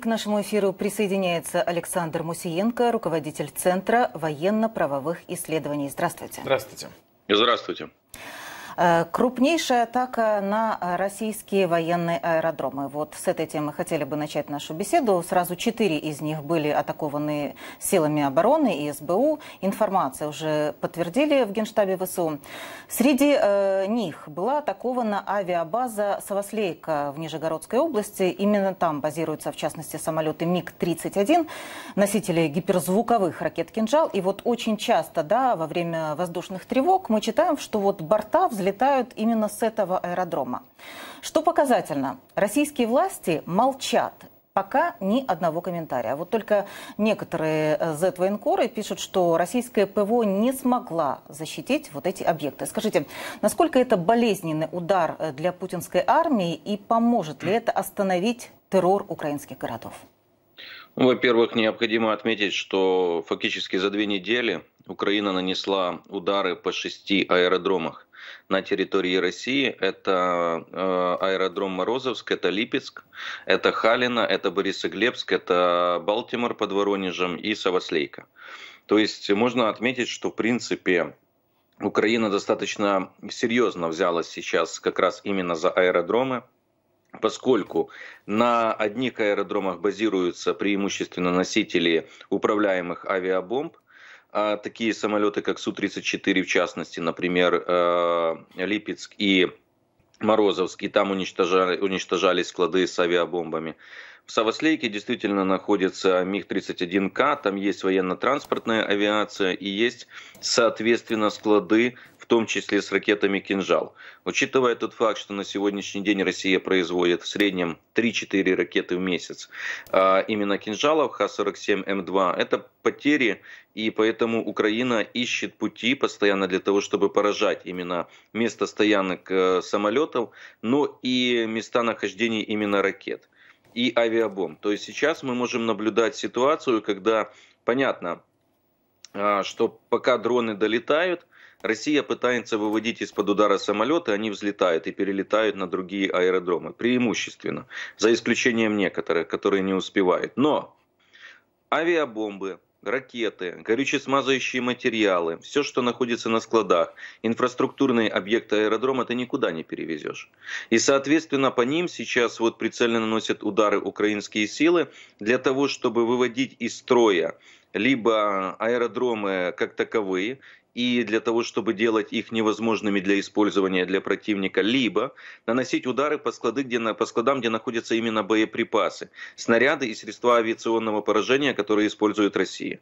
К нашему эфиру присоединяется Александр Мусиенко, руководитель Центра военно-правовых исследований. Здравствуйте. Здравствуйте. Здравствуйте. Э, крупнейшая атака на российские военные аэродромы. Вот с этой темы хотели бы начать нашу беседу. Сразу четыре из них были атакованы силами обороны и СБУ. Информация уже подтвердили в Генштабе ВСУ. Среди э, них была атакована авиабаза «Савослейка» в Нижегородской области. Именно там базируются, в частности, самолеты МиГ-31, носители гиперзвуковых ракет «Кинжал». И вот очень часто, да, во время воздушных тревог мы читаем, что вот борта взлетают отлетают именно с этого аэродрома. Что показательно, российские власти молчат пока ни одного комментария. Вот только некоторые Z-военкоры э, пишут, что российское ПВО не смогла защитить вот эти объекты. Скажите, насколько это болезненный удар э, для путинской армии и поможет ли это остановить террор украинских городов? Ну, во-первых, необходимо отметить, что фактически за две недели Украина нанесла удары по шести аэродромах на территории России. Это э, аэродром Морозовск, это Липецк, это Халина, это Борисоглебск, это Балтимор под Воронежем и Савослейка. То есть можно отметить, что в принципе Украина достаточно серьезно взялась сейчас как раз именно за аэродромы, поскольку на одних аэродромах базируются преимущественно носители управляемых авиабомб, а, такие самолеты, как Су-34, в частности, например, э, Липецк и Морозовск, и там уничтожали, уничтожались склады с авиабомбами. В Савослейке действительно находится МиГ-31К, там есть военно-транспортная авиация и есть, соответственно, склады том числе с ракетами «Кинжал». Учитывая тот факт, что на сегодняшний день Россия производит в среднем 3-4 ракеты в месяц, а именно «Кинжалов» Х-47М2, это потери, и поэтому Украина ищет пути постоянно для того, чтобы поражать именно место стоянок э, самолетов, но и места нахождения именно ракет и авиабомб. То есть сейчас мы можем наблюдать ситуацию, когда, понятно, а, что пока дроны долетают, Россия пытается выводить из-под удара самолеты, они взлетают и перелетают на другие аэродромы, преимущественно, за исключением некоторых, которые не успевают. Но авиабомбы, ракеты, горючесмазывающие материалы, все, что находится на складах, инфраструктурные объекты аэродрома, ты никуда не перевезешь. И, соответственно, по ним сейчас вот прицельно наносят удары украинские силы для того, чтобы выводить из строя либо аэродромы как таковые, и для того, чтобы делать их невозможными для использования для противника, либо наносить удары по, склады, где, по складам, где находятся именно боеприпасы, снаряды и средства авиационного поражения, которые использует Россия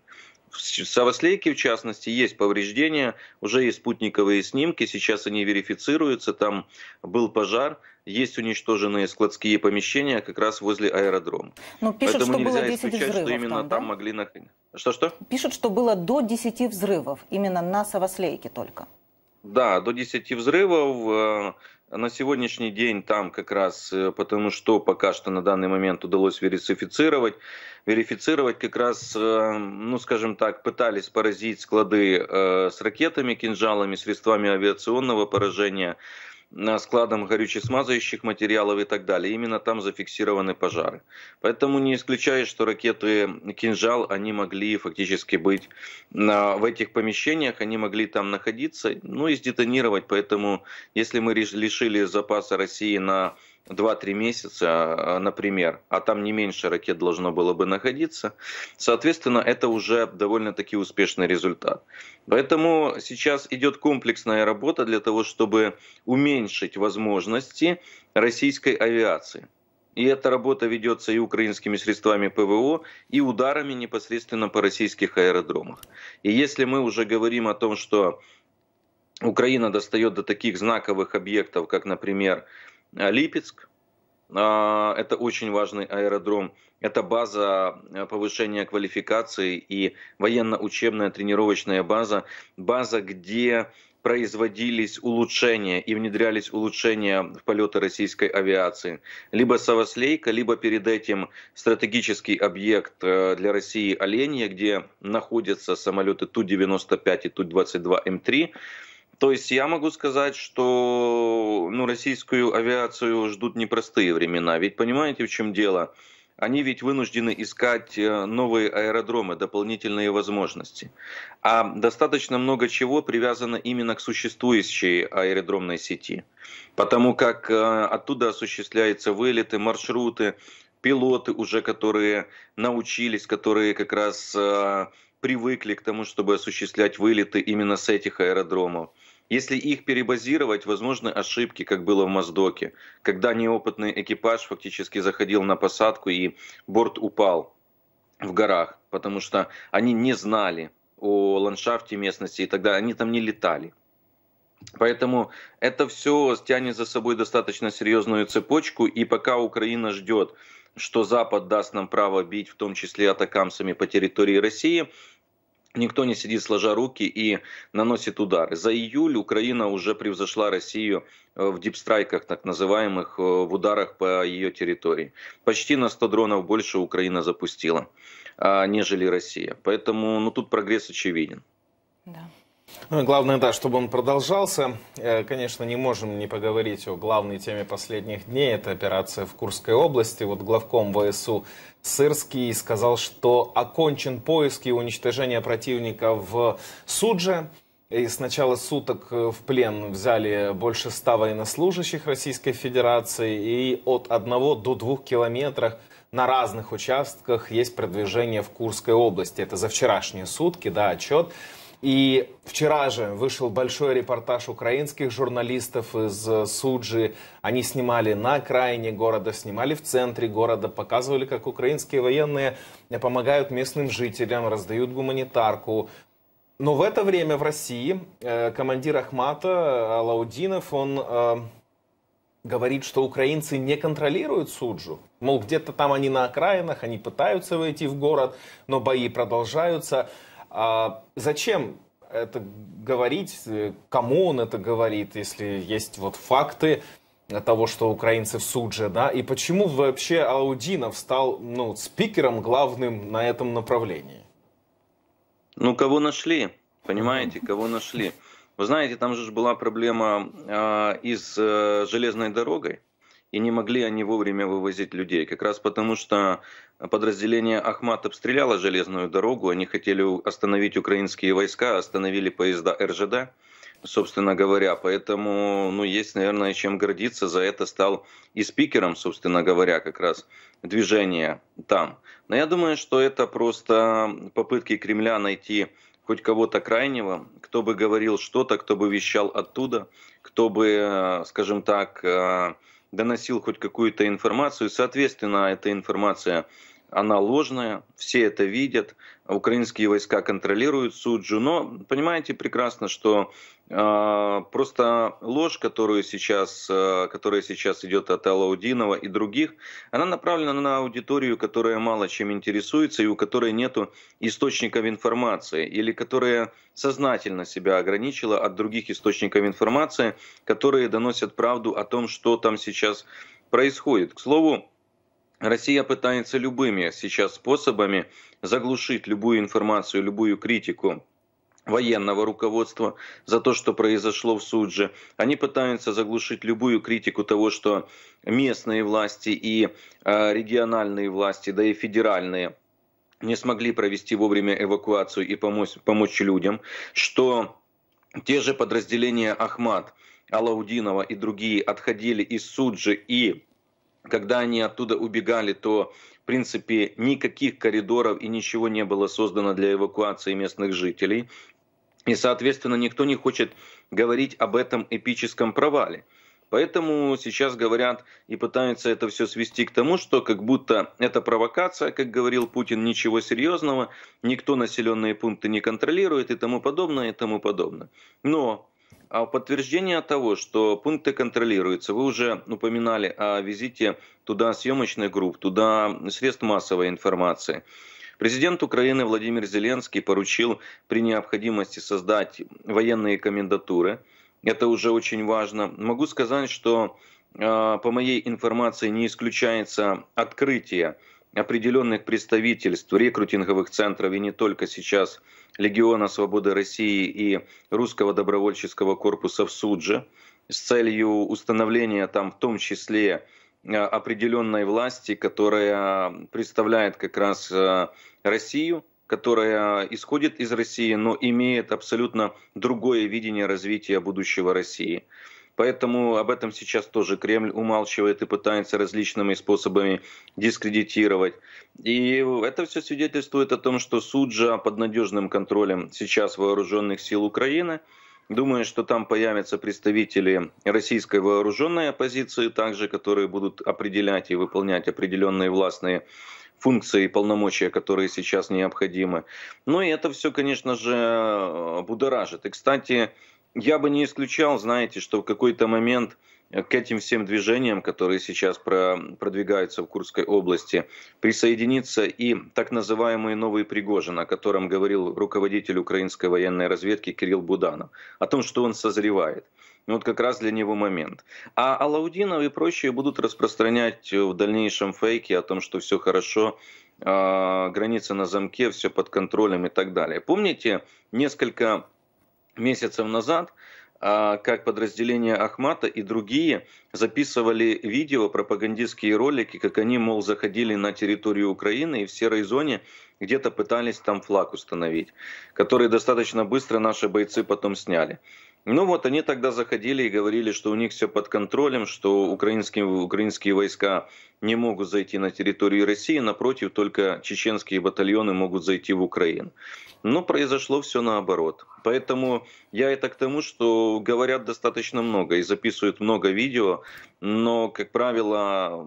в Савослейке, в частности, есть повреждения, уже есть спутниковые снимки, сейчас они верифицируются, там был пожар, есть уничтоженные складские помещения как раз возле аэродрома. Но ну, пишут, Поэтому что нельзя было 10 исключать, взрывов что именно там, да? там могли находиться. Что-что? Пишут, что было до 10 взрывов, именно на Савослейке только. Да, до 10 взрывов. Э, на сегодняшний день там как раз, э, потому что пока что на данный момент удалось верифицировать, верифицировать как раз, э, ну скажем так, пытались поразить склады э, с ракетами, кинжалами, средствами авиационного поражения, складом горючесмазывающих материалов и так далее. Именно там зафиксированы пожары. Поэтому не исключаю, что ракеты «Кинжал», они могли фактически быть на в этих помещениях, они могли там находиться, ну и сдетонировать. Поэтому если мы лишили запаса России на 2-3 месяца, а, например, а там не меньше ракет должно было бы находиться, соответственно, это уже довольно-таки успешный результат. Поэтому сейчас идет комплексная работа для того, чтобы уменьшить возможности российской авиации. И эта работа ведется и украинскими средствами ПВО, и ударами непосредственно по российских аэродромах. И если мы уже говорим о том, что Украина достает до таких знаковых объектов, как, например, а, Липецк, а, это очень важный аэродром. Это база э, повышения квалификации и военно-учебная тренировочная база. База, где производились улучшения и внедрялись улучшения в полеты российской авиации. Либо Савослейка, либо перед этим стратегический объект э, для России Оленья, где находятся самолеты Ту-95 и Ту-22М3. То есть я могу сказать, что ну, российскую авиацию ждут непростые времена. Ведь понимаете, в чем дело? Они ведь вынуждены искать э, новые аэродромы, дополнительные возможности. А достаточно много чего привязано именно к существующей аэродромной сети. Потому как э, оттуда осуществляются вылеты, маршруты, пилоты уже, которые научились, которые как раз э, привыкли к тому, чтобы осуществлять вылеты именно с этих аэродромов. Если их перебазировать, возможны ошибки, как было в Моздоке, когда неопытный экипаж фактически заходил на посадку и борт упал в горах, потому что они не знали о ландшафте местности, и тогда они там не летали. Поэтому это все тянет за собой достаточно серьезную цепочку, и пока Украина ждет, что Запад даст нам право бить, в том числе атакамсами по территории России, Никто не сидит сложа руки и наносит удары. За июль Украина уже превзошла Россию э, в дипстрайках, так называемых, э, в ударах по ее территории. Почти на 100 дронов больше Украина запустила, а, нежели Россия. Поэтому ну, тут прогресс очевиден. Да. Ну, главное, да, чтобы он продолжался. Э, конечно, не можем не поговорить о главной теме последних дней. Это операция в Курской области. Вот главком ВСУ Сырский сказал, что окончен поиск и уничтожение противника в Судже. И с начала суток э, в плен взяли больше ста военнослужащих Российской Федерации. И от одного до двух километрах на разных участках есть продвижение в Курской области. Это за вчерашние сутки, да, отчет. И вчера же вышел большой репортаж украинских журналистов из э, Суджи. Они снимали на окраине города, снимали в центре города, показывали, как украинские военные помогают местным жителям, раздают гуманитарку. Но в это время в России э, командир Ахмата э, Лаудинов он говорит, что украинцы не контролируют Суджу. Мол, где-то там они на окраинах, они пытаются войти в город, но бои продолжаются. А зачем это говорить, кому он это говорит, если есть вот факты того, что украинцы в Судже, да, и почему вообще Аудинов стал, ну, спикером главным на этом направлении? Ну, кого нашли, понимаете, кого нашли. Вы знаете, там же была проблема э, и с э, железной дорогой, и не могли они вовремя вывозить людей. Как раз потому, что подразделение «Ахмат» обстреляло железную дорогу, они хотели остановить украинские войска, остановили поезда РЖД, собственно говоря. Поэтому ну, есть, наверное, чем гордиться. За это стал и спикером, собственно говоря, как раз движение там. Но я думаю, что это просто попытки Кремля найти хоть кого-то крайнего, кто бы говорил что-то, кто бы вещал оттуда, кто бы, э, скажем так, э, доносил хоть какую-то информацию. Соответственно, эта информация она ложная, все это видят, украинские войска контролируют Суджу, но понимаете прекрасно, что а, просто ложь, которую сейчас, э, которая сейчас идет от Алаудинова и других, она направлена на аудиторию, которая мало чем интересуется и у которой нет источников информации, или которая сознательно себя ограничила от других источников информации, которые доносят правду о том, что там сейчас происходит. К слову, Россия пытается любыми сейчас способами заглушить любую информацию, любую критику военного руководства за то, что произошло в Судже. Они пытаются заглушить любую критику того, что местные власти и а, региональные власти, да и федеральные, не смогли провести вовремя эвакуацию и помочь, помочь людям, что те же подразделения Ахмат, Алаудинова и другие отходили из Суджи и когда они оттуда убегали, то, в принципе, никаких коридоров и ничего не было создано для эвакуации местных жителей. И, соответственно, никто не хочет говорить об этом эпическом провале. Поэтому сейчас говорят и пытаются это все свести к тому, что как будто это провокация, как говорил Путин, ничего серьезного, никто населенные пункты не контролирует и тому подобное, и тому подобное. Но а подтверждение того, что пункты контролируются, вы уже упоминали о визите туда съемочных групп, туда средств массовой информации – Президент Украины Владимир Зеленский поручил при необходимости создать военные комендатуры. Это уже очень важно. Могу сказать, что э, по моей информации не исключается открытие определенных представительств, рекрутинговых центров и не только сейчас Легиона Свободы России и Русского добровольческого корпуса в Судже с целью установления там в том числе Э, определенной власти, которая представляет как раз э, Россию, которая исходит из России, но имеет абсолютно другое видение развития будущего России. Поэтому об этом сейчас тоже Кремль умалчивает и пытается различными способами дискредитировать. И это все свидетельствует о том, что Суджа под надежным контролем сейчас вооруженных сил Украины – Думаю, что там появятся представители российской вооруженной оппозиции, также которые будут определять и выполнять определенные властные функции и полномочия, которые сейчас необходимы. Ну и это все, конечно же, будоражит. И, кстати, я бы не исключал, знаете, что в какой-то момент Э, к этим всем движениям, которые сейчас продвигаются в Курской области, присоединится и так называемый «Новый Пригожин», о котором говорил руководитель украинской военной разведки Кирилл Буданов, о том, что он созревает. Ну, вот как раз для него момент. А Алаудинов и прочие будут распространять в дальнейшем фейки о том, что все хорошо, а, граница на замке, все под контролем и так далее. Помните, несколько месяцев назад а, как подразделение Ахмата и другие записывали видео, пропагандистские ролики, как они, мол, заходили на территорию Украины и в серой зоне где-то пытались там флаг установить, который достаточно быстро наши бойцы потом сняли. Ну вот они тогда заходили и говорили, что у них все под контролем, что украинские, украинские войска не могут зайти на территорию России, напротив, только чеченские батальоны могут зайти в Украину. Но произошло все наоборот. Поэтому я это к тому, что говорят достаточно много и записывают много видео, но, как правило,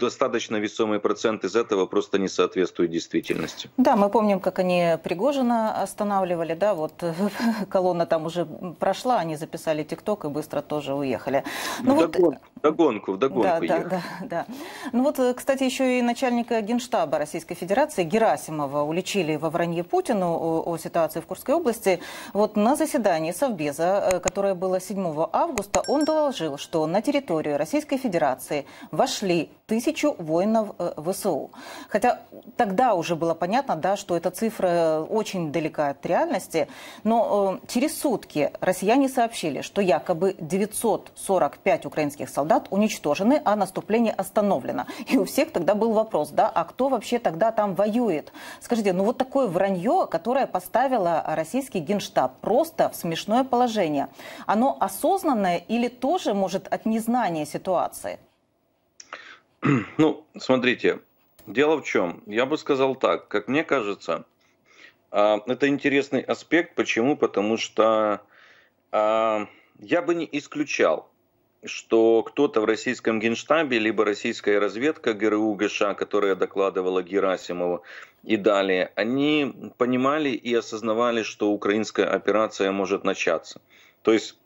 достаточно весомый процент из этого просто не соответствует действительности. Да, мы помним, как они Пригожина останавливали, да, вот колонна там уже прошла, они записали ТикТок и быстро тоже уехали. Ну, вот... догонку, догонку, догонку да, да, да, да. Ну вот, кстати, еще и начальника Генштаба Российской Федерации Герасимова уличили во вранье Путину о, о ситуации в Курской области. Конституции. Вот на заседании Совбеза, э, которое было 7 августа, он доложил, что на территорию Российской Федерации вошли тысячу воинов э, ВСУ. Хотя тогда уже было понятно, да, что эта цифра э, очень далека от реальности, но э, через сутки россияне сообщили, что якобы 945 украинских солдат уничтожены, а наступление остановлено. И у всех тогда был вопрос, да, а кто вообще тогда там воюет? Скажите, ну вот такое вранье, которое поставило российские российский генштаб просто в смешное положение? Оно осознанное или тоже, может, от незнания ситуации? Ну, смотрите, дело в чем? Я бы сказал так, как мне кажется, а, это интересный аспект. Почему? Потому что а, я бы не исключал что кто-то в российском генштабе, либо российская разведка ГРУ ГШ, которая докладывала Герасимову и далее, они понимали и осознавали, что украинская операция может начаться. То есть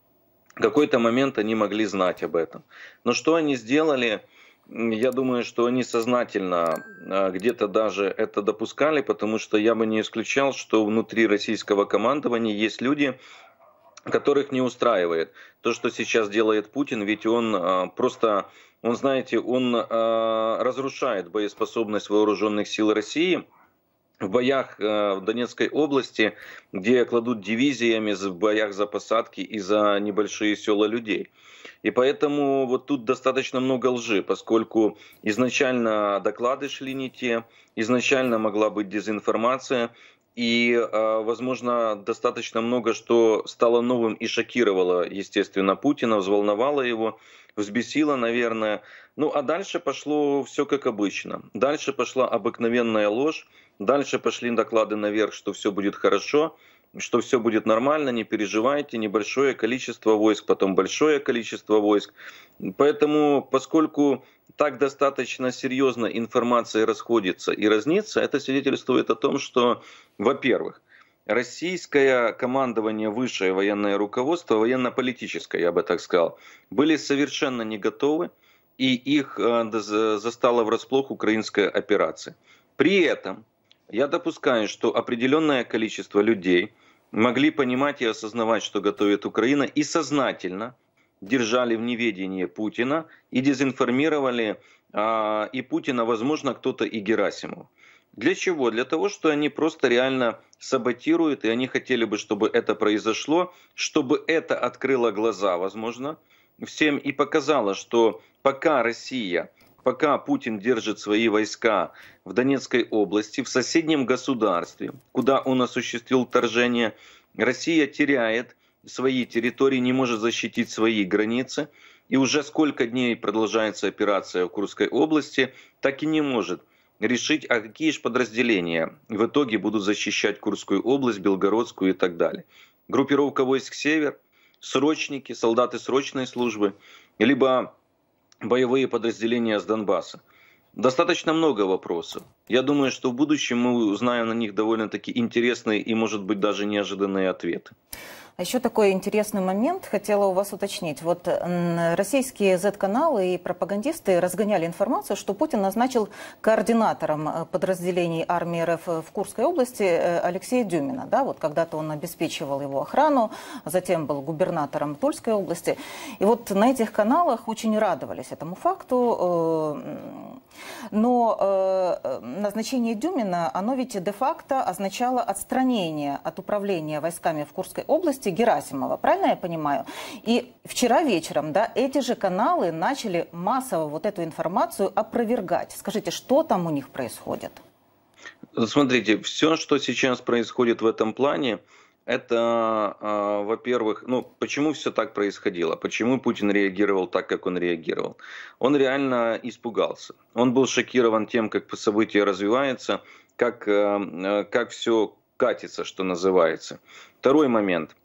в какой-то момент они могли знать об этом. Но что они сделали, я думаю, что они сознательно а, где-то даже это допускали, потому что я бы не исключал, что внутри российского командования есть люди, которых не устраивает то, что сейчас делает Путин, ведь он э, просто, он, знаете, он э, разрушает боеспособность вооруженных сил России в боях э, в Донецкой области, где кладут дивизиями в боях за посадки и за небольшие села людей. И поэтому вот тут достаточно много лжи, поскольку изначально доклады шли не те, изначально могла быть дезинформация, и, а, возможно, достаточно много что стало новым и шокировало, естественно, Путина, взволновало его, взбесило, наверное. Ну, а дальше пошло все как обычно. Дальше пошла обыкновенная ложь, дальше пошли доклады наверх, что все будет хорошо, что все будет нормально, не переживайте, небольшое количество войск, потом большое количество войск. Поэтому, поскольку так достаточно серьезно информация расходится и разнится, это свидетельствует о том, что, во-первых, российское командование, высшее военное руководство, военно-политическое, я бы так сказал, были совершенно не готовы, и их э, застала врасплох украинская операция. При этом я допускаю, что определенное количество людей – могли понимать и осознавать, что готовит Украина, и сознательно держали в неведении Путина и дезинформировали э, и Путина, возможно, кто-то и Герасимов. Для чего? Для того, что они просто реально саботируют, и они хотели бы, чтобы это произошло, чтобы это открыло глаза, возможно, всем и показало, что пока Россия пока Путин держит свои войска в Донецкой области, в соседнем государстве, куда он осуществил вторжение, Россия теряет свои территории, не может защитить свои границы. И уже сколько дней продолжается операция в Курской области, так и не может решить, а какие же подразделения в итоге будут защищать Курскую область, Белгородскую и так далее. Группировка войск «Север», срочники, солдаты срочной службы, либо боевые подразделения с Донбасса. Достаточно много вопросов. Я думаю, что в будущем мы узнаем на них довольно-таки интересные и, может быть, даже неожиданные ответы. А еще такой интересный момент хотела у вас уточнить. Вот российские Z-каналы и пропагандисты разгоняли информацию, что Путин назначил координатором э, подразделений армии РФ в Курской области э, Алексея Дюмина. Да, вот когда-то он обеспечивал его охрану, а затем был губернатором Тульской области. И вот на этих каналах очень радовались этому факту э, но э, назначение Дюмина, оно ведь де-факто означало отстранение от управления войсками в Курской области Герасимова. Правильно я понимаю? И вчера вечером да, эти же каналы начали массово вот эту информацию опровергать. Скажите, что там у них происходит? Смотрите, все, что сейчас происходит в этом плане, это, а, во-первых, ну почему все так происходило? Почему Путин реагировал так, как он реагировал? Он реально испугался. Он был шокирован тем, как события развиваются, как, а, как все катится, что называется. Второй момент.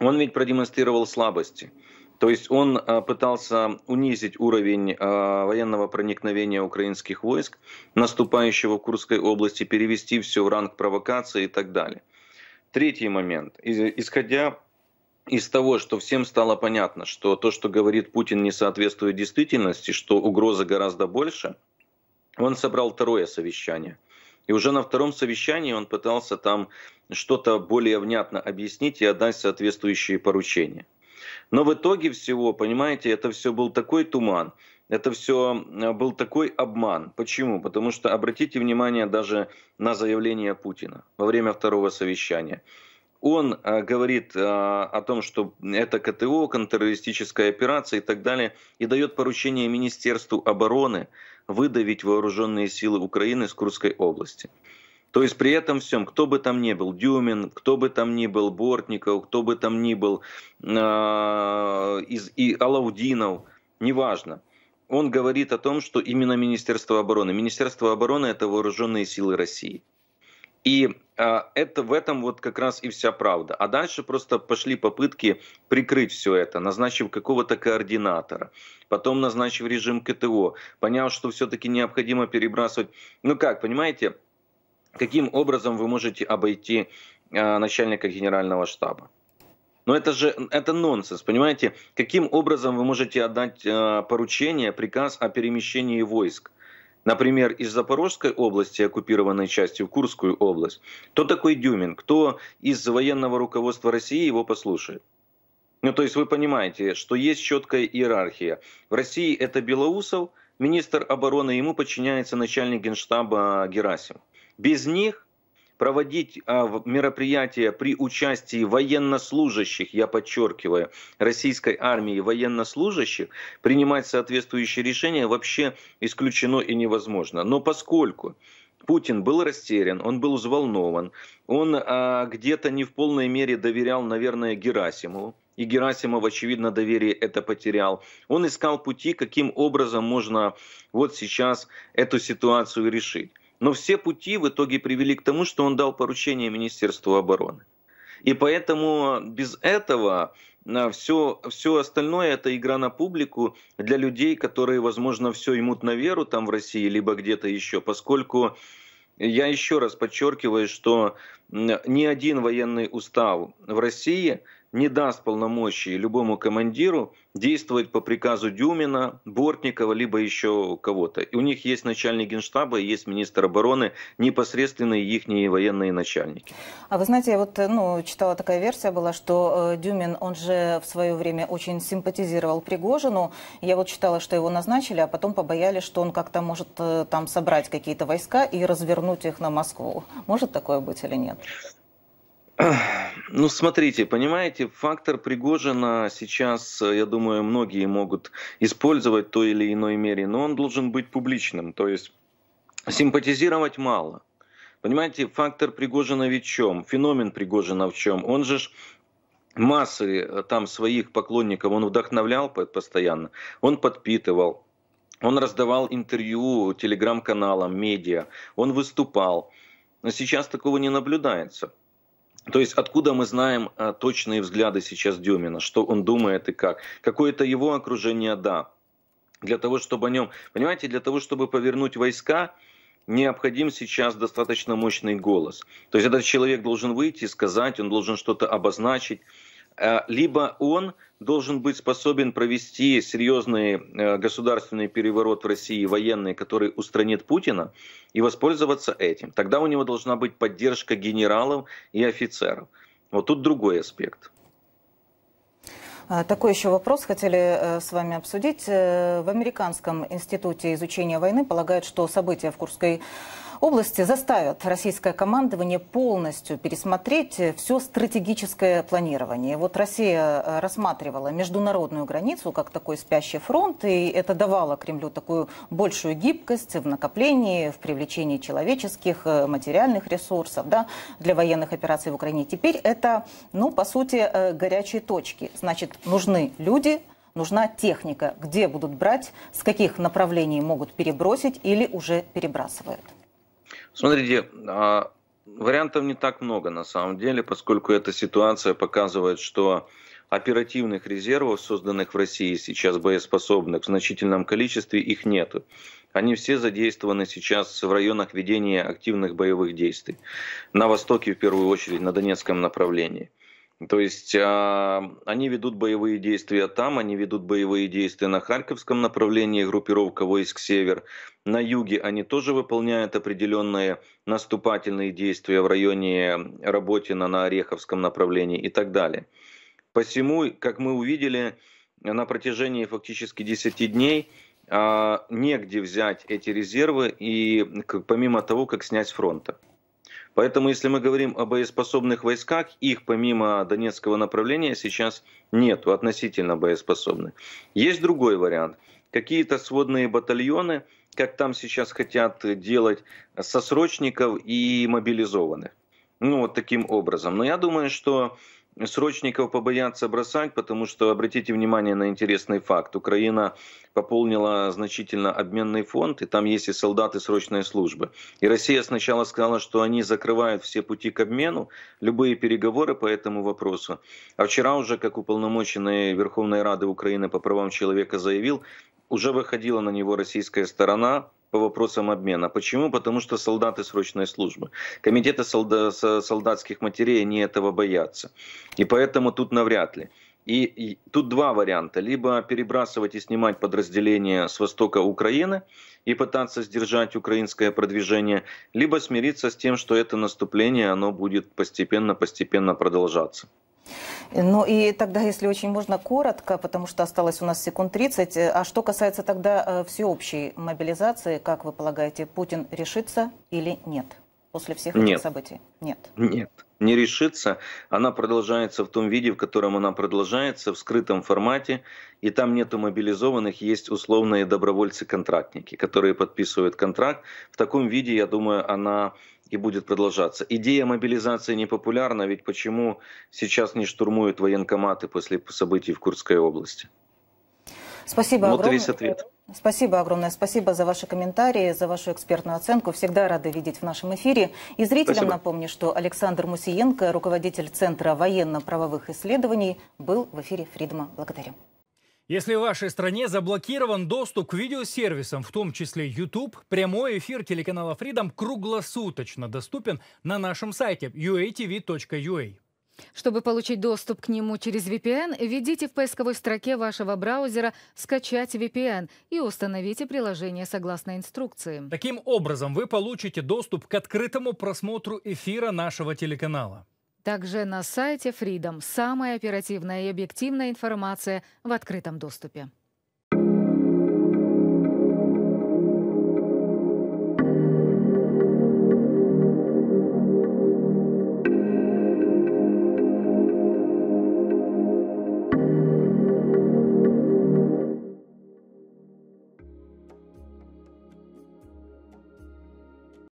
Он ведь продемонстрировал слабости. То есть он а, пытался унизить уровень военного проникновения украинских войск, наступающего в Курской области, перевести все в ранг провокации и так далее. Третий момент. Исходя из того, что всем стало понятно, что то, что говорит Путин, не соответствует действительности, что угроза гораздо больше, он собрал второе совещание. И уже на втором совещании он пытался там что-то более внятно объяснить и отдать соответствующие поручения. Но в итоге всего, понимаете, это все был такой туман, это все э, был такой обман. Почему? Потому что обратите внимание даже на заявление Путина во время второго совещания. Он э, говорит э, о том, что это КТО, контртеррористическая операция и так далее, и дает поручение Министерству обороны выдавить вооруженные силы Украины с Курской области. То есть при этом всем, кто бы там ни был, Дюмин, кто бы там ни был, Бортников, кто бы там ни был, э, из, и Алаудинов, неважно – он говорит о том, что именно Министерство обороны. Министерство обороны это вооруженные силы России. И э, это в этом вот как раз и вся правда. А дальше просто пошли попытки прикрыть все это, назначив какого-то координатора, потом назначив режим КТО, поняв, что все-таки необходимо перебрасывать. Ну как, понимаете, каким образом вы можете обойти э, начальника генерального штаба? Но это же это нонсенс, понимаете? Каким образом вы можете отдать э, поручение, приказ о перемещении войск? например, из Запорожской области, оккупированной части, в Курскую область. Кто такой Дюмин? Кто из военного руководства России его послушает? Ну, то есть вы понимаете, что есть четкая иерархия. В России это Белоусов, министр обороны, ему подчиняется начальник генштаба э, Герасим. Без них проводить а, мероприятия при участии военнослужащих, я подчеркиваю, российской армии военнослужащих, принимать соответствующие решения вообще исключено и невозможно. Но поскольку Путин был растерян, он был взволнован, он а, где-то не в полной мере доверял, наверное, Герасимову, и Герасимов, очевидно, доверие это потерял. Он искал пути, каким образом можно вот сейчас эту ситуацию решить. Но все пути в итоге привели к тому, что он дал поручение Министерству обороны. И поэтому без этого все, а, все остальное это игра на публику для людей, которые, возможно, все имут на веру там в России, либо где-то еще, поскольку я еще раз подчеркиваю, что ни один военный устав в России не даст полномочий любому командиру действовать по приказу Дюмина, Бортникова, либо еще кого-то. у них есть начальник генштаба, есть министр обороны, непосредственные их военные начальники. А вы знаете, я вот э, ну, читала такая версия была, что э, Дюмин, он же в свое время очень симпатизировал Пригожину. Я вот читала, что его назначили, а потом побоялись, что он как-то может э, там собрать какие-то войска и развернуть их на Москву. Может такое быть или нет? Ну, смотрите, понимаете, фактор Пригожина сейчас, э, я думаю, многие могут использовать в той или иной мере, но он должен быть публичным, то есть симпатизировать мало. Понимаете, фактор Пригожина в чем? Феномен Пригожина в чем? Он же массы э, там своих поклонников, он вдохновлял постоянно, он подпитывал, он раздавал интервью телеграм-каналам, медиа, он выступал. Сейчас такого не наблюдается. То есть откуда мы знаем а, точные взгляды сейчас Дюмина, что он думает и как? Какое-то его окружение, да. Для того, чтобы о нем... Понимаете, для того, чтобы повернуть войска, необходим сейчас достаточно мощный голос. То есть этот человек должен выйти и сказать, он должен что-то обозначить. Э, либо он должен быть способен провести серьезный э, государственный переворот в России, военный, который устранит Путина, и воспользоваться этим. Тогда у него должна быть поддержка генералов и офицеров. Вот тут другой аспект. А, такой еще вопрос хотели э, с вами обсудить. В Американском институте изучения войны полагают, что события в Курской области заставят российское командование полностью пересмотреть э, все стратегическое планирование. Вот Россия э, рассматривала международную границу как такой спящий фронт, и это давало Кремлю такую большую гибкость в накоплении, в привлечении человеческих, э, материальных ресурсов да, для военных операций в Украине. Теперь это, ну, по сути, горячие точки. Значит, нужны люди, нужна техника, где будут брать, с каких направлений могут перебросить или уже перебрасывают. Смотрите, а, вариантов не так много на самом деле, поскольку эта ситуация показывает, что оперативных резервов, созданных в России сейчас боеспособных, в значительном количестве их нет. Они все задействованы сейчас в районах ведения активных боевых действий. На востоке, в первую очередь, на Донецком направлении – то есть э, они ведут боевые действия там, они ведут боевые действия на Харьковском направлении, группировка войск «Север». На юге они тоже выполняют определенные наступательные действия в районе Работина на Ореховском направлении и так далее. Посему, как мы увидели, на протяжении фактически 10 дней э, негде взять эти резервы и помимо того, как снять с фронта. Поэтому, если мы говорим о боеспособных войсках, их помимо Донецкого направления сейчас нету относительно боеспособных. Есть другой вариант. Какие-то сводные батальоны, как там сейчас хотят делать, сосрочников и мобилизованных. Ну, вот таким образом. Но я думаю, что Срочников побоятся бросать, потому что, обратите внимание на интересный факт, Украина пополнила значительно обменный фонд, и там есть и солдаты срочной службы. И Россия сначала сказала, что они закрывают все пути к обмену, любые переговоры по этому вопросу. А вчера уже, как уполномоченный Верховной Рады Украины по правам человека заявил, уже выходила на него российская сторона, по вопросам обмена. Почему? Потому что солдаты срочной службы. Комитеты солдатских матерей, они этого боятся. И поэтому тут навряд ли. И, и тут два варианта. Либо перебрасывать и снимать подразделения с востока Украины и пытаться сдержать украинское продвижение, либо смириться с тем, что это наступление, оно будет постепенно-постепенно продолжаться. Ну и тогда, если очень можно, коротко, потому что осталось у нас секунд 30. Э, а что касается тогда э, всеобщей мобилизации, как вы полагаете, Путин решится или нет после всех этих нет. событий? Нет. Нет не решится. Она продолжается в том виде, в котором она продолжается, в скрытом формате. И там нету мобилизованных, есть условные добровольцы-контрактники, которые подписывают контракт. В таком виде, я думаю, она и будет продолжаться. Идея мобилизации непопулярна, ведь почему сейчас не штурмуют военкоматы после событий в Курской области? Спасибо вот огромное. весь ответ. Спасибо огромное. Спасибо за ваши комментарии, за вашу экспертную оценку. Всегда рады видеть в нашем эфире. И зрителям Спасибо. напомню, что Александр Мусиенко, руководитель Центра военно-правовых исследований, был в эфире Фридма, Благодарю. Если в вашей стране заблокирован доступ к видеосервисам, в том числе YouTube, прямой эфир телеканала Freedom круглосуточно доступен на нашем сайте uatv.ua. Чтобы получить доступ к нему через VPN, введите в поисковой строке вашего браузера «Скачать VPN» и установите приложение согласно инструкции. Таким образом, вы получите доступ к открытому просмотру эфира нашего телеканала. Также на сайте Freedom самая оперативная и объективная информация в открытом доступе.